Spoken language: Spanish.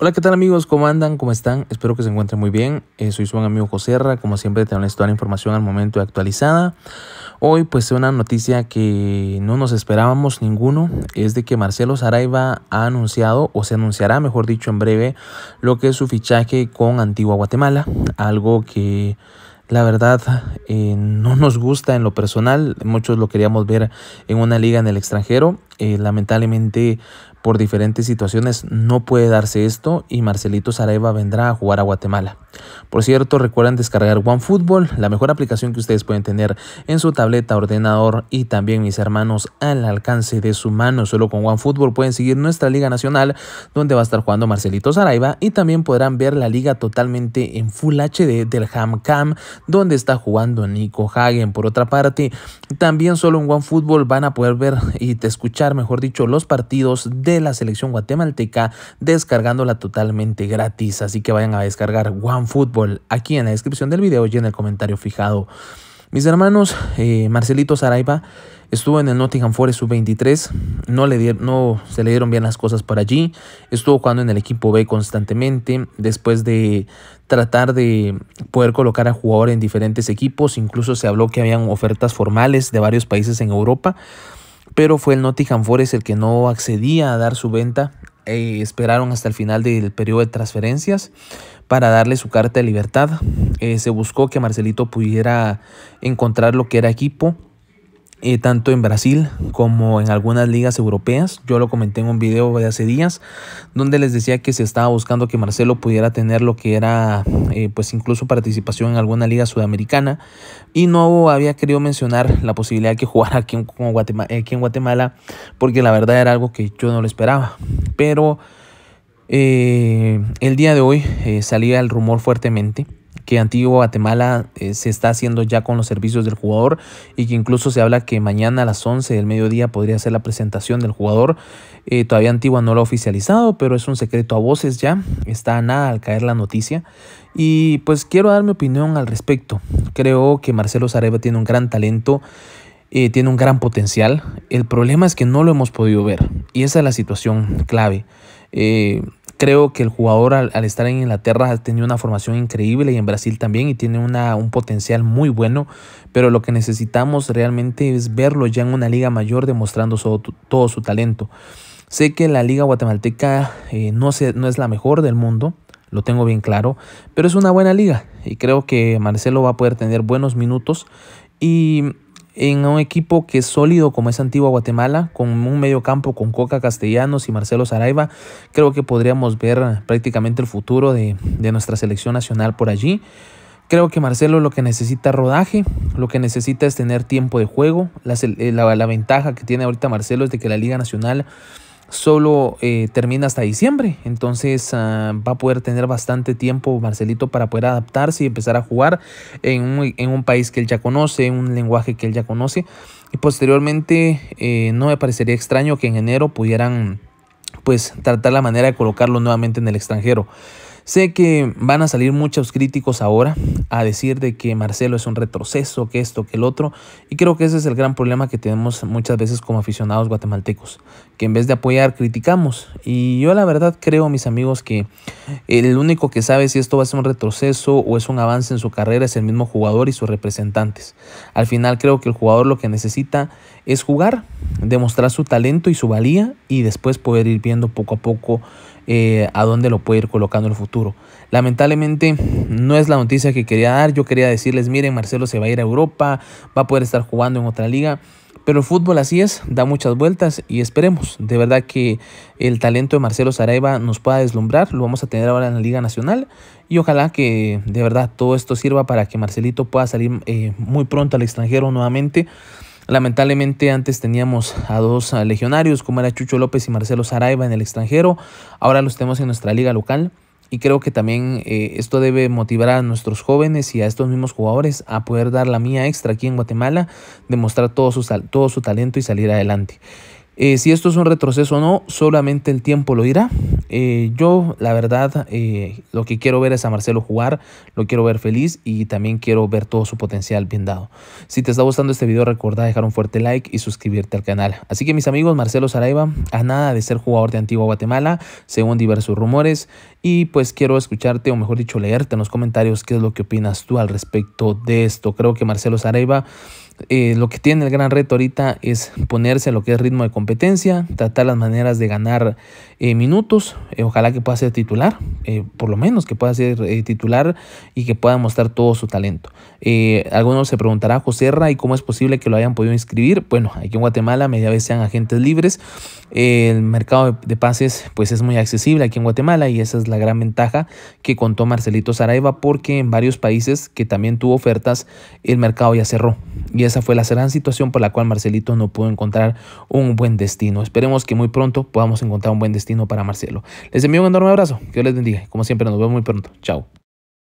Hola, ¿qué tal amigos? ¿Cómo andan? ¿Cómo están? Espero que se encuentren muy bien. Eh, soy su buen amigo Joserra. Como siempre, tenemos toda la información al momento actualizada. Hoy, pues, una noticia que no nos esperábamos ninguno es de que Marcelo Saraiva ha anunciado, o se anunciará, mejor dicho, en breve, lo que es su fichaje con Antigua Guatemala. Algo que la verdad eh, no nos gusta en lo personal. Muchos lo queríamos ver en una liga en el extranjero. Eh, lamentablemente por diferentes situaciones no puede darse esto y Marcelito Saraiva vendrá a jugar a Guatemala. Por cierto, recuerden descargar OneFootball, la mejor aplicación que ustedes pueden tener en su tableta, ordenador y también mis hermanos al alcance de su mano. Solo con OneFootball pueden seguir nuestra Liga Nacional, donde va a estar jugando Marcelito Saraiva y también podrán ver la liga totalmente en Full HD del HamCam, donde está jugando Nico Hagen. Por otra parte, también solo en OneFootball van a poder ver y escuchar, mejor dicho, los partidos de la selección guatemalteca descargándola totalmente gratis. Así que vayan a descargar OneFootball aquí en la descripción del video y en el comentario fijado. Mis hermanos, eh, Marcelito Saraiva estuvo en el Nottingham Forest sub-23, no, no se le dieron bien las cosas por allí, estuvo jugando en el equipo B constantemente, después de tratar de poder colocar a jugador en diferentes equipos, incluso se habló que habían ofertas formales de varios países en Europa, pero fue el Nottingham Forest el que no accedía a dar su venta eh, esperaron hasta el final del periodo de transferencias para darle su carta de libertad. Eh, se buscó que Marcelito pudiera encontrar lo que era equipo eh, tanto en Brasil como en algunas ligas europeas. Yo lo comenté en un video de hace días donde les decía que se estaba buscando que Marcelo pudiera tener lo que era eh, pues incluso participación en alguna liga sudamericana y no había querido mencionar la posibilidad de que jugara aquí en, Guatemala, eh, en Guatemala porque la verdad era algo que yo no lo esperaba. Pero el día de hoy salía el rumor fuertemente que Antigua Guatemala eh, se está haciendo ya con los servicios del jugador y que incluso se habla que mañana a las 11 del mediodía podría ser la presentación del jugador. Eh, todavía Antigua no lo ha oficializado, pero es un secreto a voces ya. Está nada al caer la noticia. Y pues quiero dar mi opinión al respecto. Creo que Marcelo Zareba tiene un gran talento. Eh, tiene un gran potencial. El problema es que no lo hemos podido ver. Y esa es la situación clave. Creo que el jugador al, estar en Inglaterra ha tenido una formación increíble y en Brasil también y tiene un potencial muy bueno, pero lo que necesitamos realmente es verlo ya en una liga mayor demostrando todo su talento. Sé que la liga guatemalteca eh, no, no es la mejor del mundo, lo tengo bien claro, pero es una buena liga y creo que Marcelo va a poder tener buenos minutos y en un equipo que es sólido como es Antigua Guatemala, con un medio campo con Coca Castellanos y Marcelo Saraiva, creo que podríamos ver prácticamente el futuro de, nuestra selección nacional por allí. Creo que Marcelo lo que necesita rodaje, lo que necesita es tener tiempo de juego. Eh, la, la, ventaja que tiene ahorita Marcelo es de que la Liga Nacional solo eh, termina hasta diciembre. Entonces ah, va a poder tener bastante tiempo Marcelito para poder adaptarse y empezar a jugar en un, país que él ya conoce, en un lenguaje que él ya conoce. Y posteriormente eh, no me parecería extraño que en enero pudieran pues tratar la manera de colocarlo nuevamente en el extranjero. Sé que van a salir muchos críticos ahora a decir de que Marcelo es un retroceso, que esto, que el otro, y creo que ese es el gran problema que tenemos muchas veces como aficionados guatemaltecos, que en vez de apoyar criticamos. Y yo la verdad creo, mis amigos, que el único que sabe si esto va a ser un retroceso o es un avance en su carrera es el mismo jugador y sus representantes. Al final creo que el jugador lo que necesita es jugar, demostrar su talento y su valía y después poder ir viendo poco a poco eh, a dónde lo puede ir colocando el futuro. Lamentablemente no es la noticia que quería dar, yo quería decirles, miren, Marcelo se va a ir a Europa, va a poder estar jugando en otra liga. Pero el fútbol así es, da muchas vueltas y esperemos de verdad que el talento de Marcelo Saraiva nos pueda deslumbrar. Lo vamos a tener ahora en la Liga Nacional y ojalá que de verdad todo esto sirva para que Marcelito pueda salir eh, muy pronto al extranjero nuevamente Lamentablemente antes teníamos a dos ah, legionarios como era Chucho López y Marcelo Saraiva en el extranjero, ahora los tenemos en nuestra liga local y creo que también eh, esto debe motivar a nuestros jóvenes y a estos mismos jugadores a poder dar la mía extra aquí en Guatemala, demostrar todo su, todo su talento y salir adelante. Eh, si esto es un retroceso o no, solamente el tiempo lo dirá. Eh, yo, la verdad, eh, lo que quiero ver es a Marcelo jugar, lo quiero ver feliz y también quiero ver todo su potencial bien dado. Si te está gustando este video, recuerda dejar un fuerte like y suscribirte al canal. Así que mis amigos, Marcelo Saraiva, a nada de ser jugador de Antigua Guatemala, según diversos rumores, y pues quiero escucharte, o mejor dicho, leerte en los comentarios qué es lo que opinas tú al respecto de esto. Creo que Marcelo Saraiva eh, lo que tiene el gran reto ahorita es ponerse a lo que es ritmo de competencia, tratar las maneras de ganar eh, minutos, eh, ojalá que pueda ser titular, por lo menos que pueda ser titular y que pueda mostrar todo su talento. algunos se preguntarán José Ray, ¿y cómo es posible que lo hayan podido inscribir? Bueno, aquí en Guatemala media vez sean agentes libres, el mercado de pases pues es muy accesible aquí en Guatemala y esa es la gran ventaja que contó Marcelito Saraiva porque en varios países que también tuvo ofertas el mercado ya cerró. Y esa fue la gran situación por la cual Marcelito no pudo encontrar un buen destino. Esperemos que muy pronto podamos encontrar un buen destino para Marcelo. Les envío un enorme abrazo. Que Dios les bendiga. Como siempre, nos vemos muy pronto. Chao.